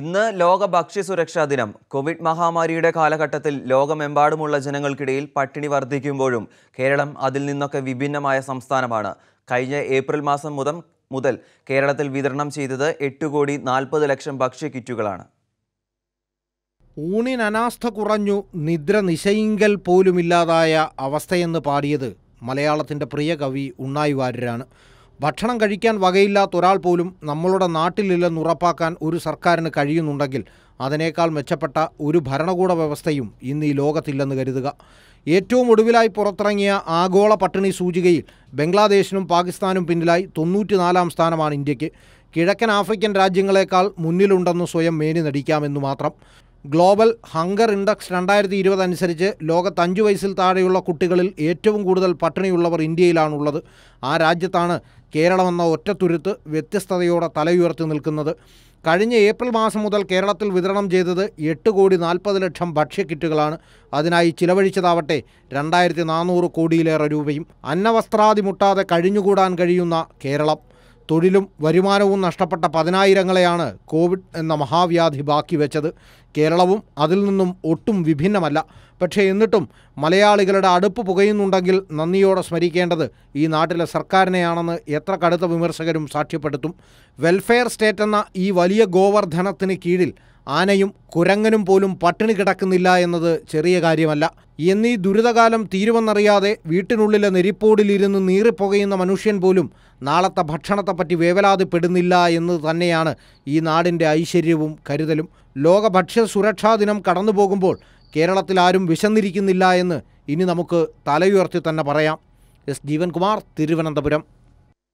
ഇന്ന് ലോക ഭക്ഷ്യ സുരക്ഷാ ദിനം കോവിഡ് മഹാമാരിയുടെ കാലഘട്ടത്തിൽ ലോകമെമ്പാടുമുള്ള ജനങ്ങൾക്കിടയിൽ പട്ടിണി വർദ്ധിക്കുമ്പോഴും കേരളം അതിൽ നിന്നൊക്കെ വിഭിന്നമായ സംസ്ഥാനമാണ് കഴിഞ്ഞ ഏപ്രിൽ മാസം മുതൽ മുതൽ കേരളത്തിൽ വിതരണം ചെയ്തത് എട്ട് കോടി നാൽപ്പത് ലക്ഷം ഭക്ഷ്യ കിറ്റുകളാണ് ഊണിനനാസ്ഥ കുറഞ്ഞു നിദ്ര നിശയിങ്കൽ പോലുമില്ലാതായ അവസ്ഥയെന്ന് പാടിയത് മലയാളത്തിൻ്റെ പ്രിയ കവി ഉണ്ണായി വാര്യരാണ് ഭക്ഷണം കഴിക്കാൻ വകയില്ലാത്ത ഒരാൾ പോലും നമ്മളുടെ നാട്ടിലില്ലെന്ന് ഉറപ്പാക്കാൻ ഒരു സർക്കാരിന് കഴിയുന്നുണ്ടെങ്കിൽ അതിനേക്കാൾ മെച്ചപ്പെട്ട ഒരു ഭരണകൂട വ്യവസ്ഥയും ഇന്ന് ഈ ലോകത്തില്ലെന്ന് കരുതുക ഏറ്റവും ഒടുവിലായി പുറത്തിറങ്ങിയ ആഗോള പട്ടിണി സൂചികയിൽ ബംഗ്ലാദേശിനും പാകിസ്ഥാനും പിന്നിലായി തൊണ്ണൂറ്റിനാലാം സ്ഥാനമാണ് ഇന്ത്യക്ക് കിഴക്കൻ ആഫ്രിക്കൻ രാജ്യങ്ങളെക്കാൾ മുന്നിലുണ്ടെന്ന് സ്വയം മേനി നടിക്കാമെന്നു മാത്രം ഗ്ലോബൽ ഹങ്കർ ഇൻഡെക്സ് രണ്ടായിരത്തി ഇരുപത് അനുസരിച്ച് ലോകത്ത് അഞ്ച് വയസ്സിൽ താഴെയുള്ള കുട്ടികളിൽ ഏറ്റവും കൂടുതൽ പട്ടിണിയുള്ളവർ ഇന്ത്യയിലാണുള്ളത് ആ രാജ്യത്താണ് കേരളമെന്ന ഒറ്റത്തുരുത്ത് വ്യത്യസ്തതയോടെ തലയുയർത്തി നിൽക്കുന്നത് കഴിഞ്ഞ ഏപ്രിൽ മാസം മുതൽ കേരളത്തിൽ വിതരണം ചെയ്തത് എട്ട് കോടി നാൽപ്പത് ലക്ഷം ഭക്ഷ്യക്കിറ്റുകളാണ് അതിനായി ചിലവഴിച്ചതാവട്ടെ രണ്ടായിരത്തി നാനൂറ് കോടിയിലേറെ രൂപയും അന്നവസ്ത്രാതി മുട്ടാതെ കഴിഞ്ഞുകൂടാൻ കഴിയുന്ന കേരളം തൊഴിലും വരുമാനവും നഷ്ടപ്പെട്ട പതിനായിരങ്ങളെയാണ് കോവിഡ് എന്ന മഹാവ്യാധി ബാക്കി വെച്ചത് കേരളവും അതിൽ നിന്നും ഒട്ടും വിഭിന്നമല്ല പക്ഷേ എന്നിട്ടും മലയാളികളുടെ അടുപ്പ് പുകയുന്നുണ്ടെങ്കിൽ നന്ദിയോടെ സ്മരിക്കേണ്ടത് ഈ നാട്ടിലെ സർക്കാരിനെയാണെന്ന് എത്ര കടുത്ത വിമർശകരും സാക്ഷ്യപ്പെടുത്തും വെൽഫെയർ സ്റ്റേറ്റ് എന്ന ഈ വലിയ ഗോവർദ്ധനത്തിന് കീഴിൽ ആനയും കുരങ്ങനും പോലും പട്ടിണി കിടക്കുന്നില്ല എന്നത് ചെറിയ കാര്യമല്ല എന്നീ ദുരിതകാലം തീരുമെന്നറിയാതെ വീട്ടിനുള്ളിലെ നെരിപ്പോടിലിരുന്ന് നീറിപ്പുകയുന്ന മനുഷ്യൻ പോലും നാളത്തെ ഭക്ഷണത്തെപ്പറ്റി വേവലാതിപ്പെടുന്നില്ല എന്ന് തന്നെയാണ് ഈ നാടിൻ്റെ ഐശ്വര്യവും കരുതലും ലോക ഭക്ഷ്യ സുരക്ഷാ ദിനം കടന്നു പോകുമ്പോൾ കേരളത്തിൽ ആരും വിശന്നിരിക്കുന്നില്ല എന്ന് ഇനി നമുക്ക് തലയുയർത്തി തന്നെ പറയാം എസ് ജീവൻകുമാർ തിരുവനന്തപുരം